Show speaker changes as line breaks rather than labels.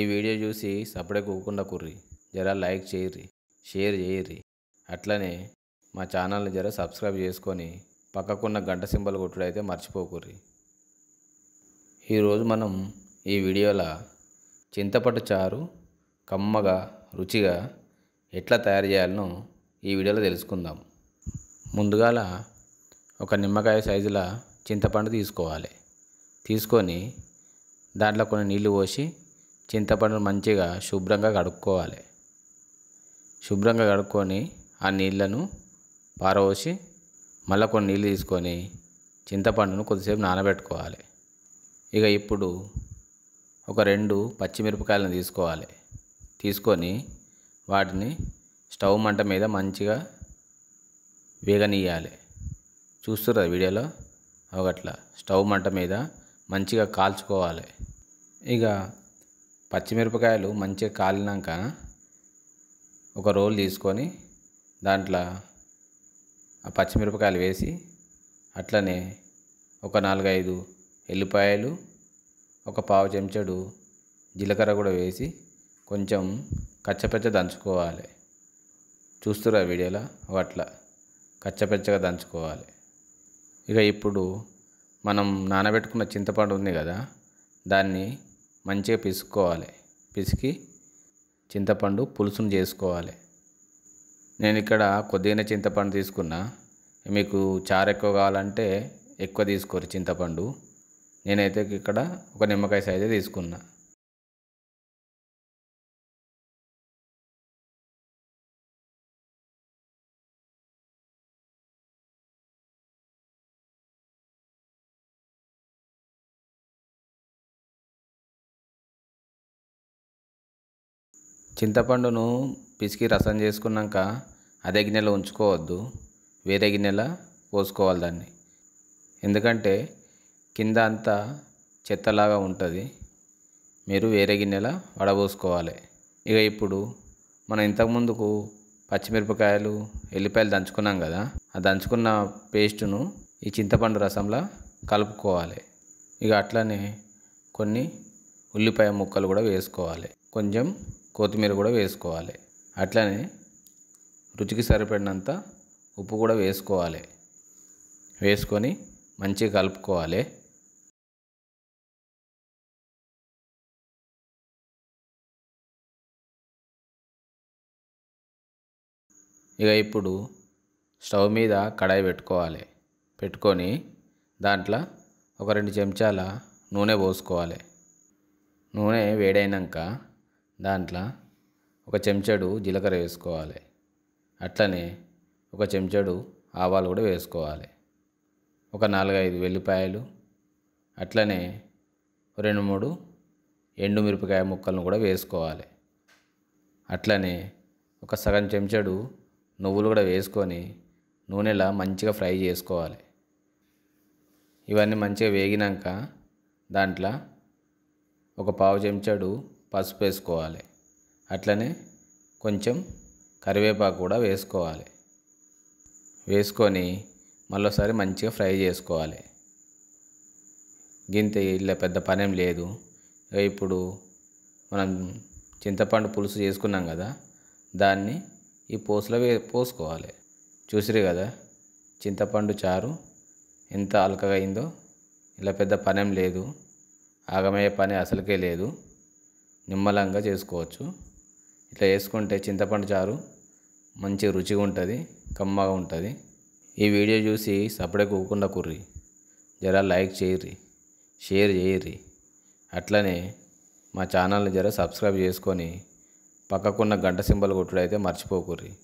ఈ వీడియో చూసి సపడే కూకుండా కుర్రి జరా లైక్ చేయర్రి షేర్ చేయర్రి అట్లనే మా ఛానల్ని జర సబ్స్క్రైబ్ చేసుకొని పక్కకున్న గంట సింబల్ కొట్టుడైతే మర్చిపోకుర్రి ఈరోజు మనం ఈ వీడియోలో చింతపట్టు చారు కమ్మగా రుచిగా ఎట్లా తయారు చేయాలనో ఈ వీడియోలో తెలుసుకుందాం ముందుగాల ఒక నిమ్మకాయ సైజుల చింతపండు తీసుకోవాలి తీసుకొని దాంట్లో కొన్ని నీళ్లు పోసి చింతపండును మంచిగా శుభ్రంగా కడుక్కోవాలి శుభ్రంగా కడుక్కొని ఆ నీళ్లను పారవోసి మళ్ళీ కొన్ని నీళ్ళు తీసుకొని చింతపండును కొద్దిసేపు నానబెట్టుకోవాలి ఇక ఇప్పుడు ఒక రెండు పచ్చిమిరపకాయలను తీసుకోవాలి తీసుకొని వాటిని స్టవ్ మంట మీద మంచిగా వేగనీయాలి చూస్తురా వీడియోలో ఒకట్లా స్టవ్ మంట మీద మంచిగా కాల్చుకోవాలి ఇక పచ్చిమిరపకాయలు మంచిగా కాలినాక ఒక రోల్ తీసుకొని దాంట్లో ఆ పచ్చిమిరపకాయలు వేసి అట్లనే ఒక నాలుగైదు ఎల్లిపాయలు ఒక పావు చెంచాడు జీలకర్ర కూడా వేసి కొంచెం కచ్చపెచ్చ దంచుకోవాలి చూస్తురా వీడియోలో అట్లా కచ్చపెచ్చగా దంచుకోవాలి ఇక ఇప్పుడు మనం నానబెట్టుకున్న చింతపండు ఉంది కదా దాన్ని మంచిగా పిసుకోవాలి పిసికి చింతపండు పులుసును చేసుకోవాలి నేను ఇక్కడ కొద్దిగానే చింతపండు తీసుకున్నా మీకు చారు ఎక్కువ కావాలంటే ఎక్కువ తీసుకోరు చింతపండు నేనైతే ఇక్కడ ఒక నిమ్మకాయ సైజే తీసుకున్నా చింతపండును పిసికి రసం చేసుకున్నాక అదే గిన్నెలో ఉంచుకోవద్దు వేరే గిన్నెలో పోసుకోవాలి దాన్ని ఎందుకంటే కింద అంతా చెత్తలాగా ఉంటుంది మీరు వేరే గిన్నెలో వడబోసుకోవాలి ఇక ఇప్పుడు మనం ఇంతకుముందుకు పచ్చిమిరపకాయలు ఎల్లిపాయలు దంచుకున్నాం కదా ఆ దంచుకున్న పేస్టును ఈ చింతపండు రసంలో కలుపుకోవాలి ఇక అట్లనే కొన్ని ఉల్లిపాయ ముక్కలు కూడా వేసుకోవాలి కొంచెం కొత్తిమీర కూడా వేసుకోవాలి అట్లనే రుచికి సరిపడినంత ఉప్పు కూడా వేసుకోవాలి వేసుకొని మంచిగా కలుపుకోవాలి ఇక ఇప్పుడు స్టవ్ మీద కడాయి పెట్టుకోవాలి పెట్టుకొని దాంట్లో ఒక రెండు చెంచాల నూనె పోసుకోవాలి నూనె వేడైనాక దాంట్లో ఒక చెంచాడు జీలకర్ర వేసుకోవాలి అట్లనే ఒక చెంచాడు ఆవాలు కూడా వేసుకోవాలి ఒక నాలుగైదు వెల్లిపాయలు అట్లనే రెండు మూడు ఎండు మిరపకాయ ముక్కలను కూడా వేసుకోవాలి అట్లనే ఒక సగం చెంచాడు నువ్వులు కూడా వేసుకొని నూనెలా మంచిగా ఫ్రై చేసుకోవాలి ఇవన్నీ మంచిగా వేగినాక దాంట్లో ఒక పావు చెంచాడు పసుపు వేసుకోవాలి అట్లనే కొంచెం కరివేపాకు కూడా వేసుకోవాలి వేసుకొని మళ్ళీసారి మంచిగా ఫ్రై చేసుకోవాలి గింత ఇలా పెద్ద పనేం లేదు ఇప్పుడు మనం చింతపండు పులుసు చేసుకున్నాం కదా దాన్ని ఈ పోసులో వే పోసుకోవాలి చూసిరు కదా చింతపండు చారు ఎంత అలకగా అయిందో ఇలా పెద్ద పనేం లేదు ఆగమయ్యే పని అసలుకే లేదు నిమ్మలంగా చేసుకోవచ్చు ఇట్లా వేసుకుంటే చింతపండు చారు మంచి రుచిగా ఉంటుంది కమ్మగా ఉంటుంది ఈ వీడియో చూసి సపడే కూకుండా కుర్రి జర లైక్ చేయర్రి షేర్ చేయర్రి అట్లనే మా ఛానల్ని జర సబ్స్క్రైబ్ చేసుకొని పక్కకున్న గంట సింబల్ కొట్టుడైతే మర్చిపోకుర్రి